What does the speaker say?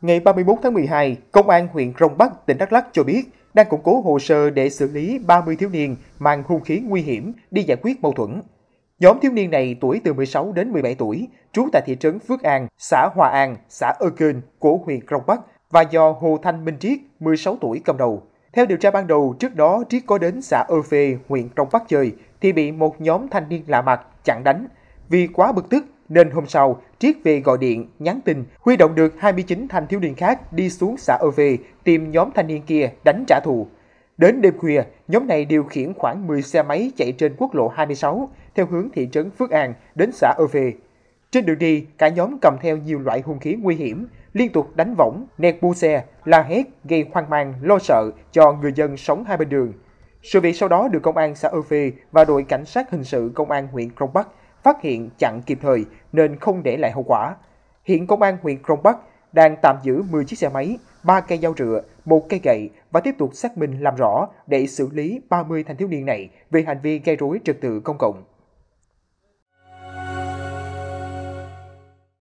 Ngày 31 tháng 12, Công an huyện Rồng Bắc, tỉnh Đắk Lắk cho biết đang củng cố hồ sơ để xử lý 30 thiếu niên mang hung khí nguy hiểm đi giải quyết mâu thuẫn. Nhóm thiếu niên này tuổi từ 16 đến 17 tuổi, trú tại thị trấn Phước An, xã Hòa An, xã Ơ Kênh của huyện Rồng Bắc và do Hồ Thanh Minh Triết, 16 tuổi cầm đầu. Theo điều tra ban đầu, trước đó Triết có đến xã Ơ Phê, huyện Rồng Bắc chơi thì bị một nhóm thanh niên lạ mặt chặn đánh. Vì quá bực tức, nên hôm sau, Triết về gọi điện, nhắn tin, huy động được 29 thanh thiếu niên khác đi xuống xã Âu về tìm nhóm thanh niên kia đánh trả thù. Đến đêm khuya, nhóm này điều khiển khoảng 10 xe máy chạy trên quốc lộ 26 theo hướng thị trấn Phước An đến xã Âu về. Trên đường đi, cả nhóm cầm theo nhiều loại hung khí nguy hiểm, liên tục đánh võng, nẹt bu xe, la hét, gây hoang mang, lo sợ cho người dân sống hai bên đường. Sự việc sau đó được công an xã Âu Phi và đội cảnh sát hình sự công an huyện Krông Bắc phát hiện chặn kịp thời nên không để lại hậu quả. Hiện công an huyện crong Bắc đang tạm giữ 10 chiếc xe máy, 3 cây dao rựa, một cây gậy và tiếp tục xác minh làm rõ để xử lý 30 thanh thiếu niên này về hành vi gây rối trật tự công cộng.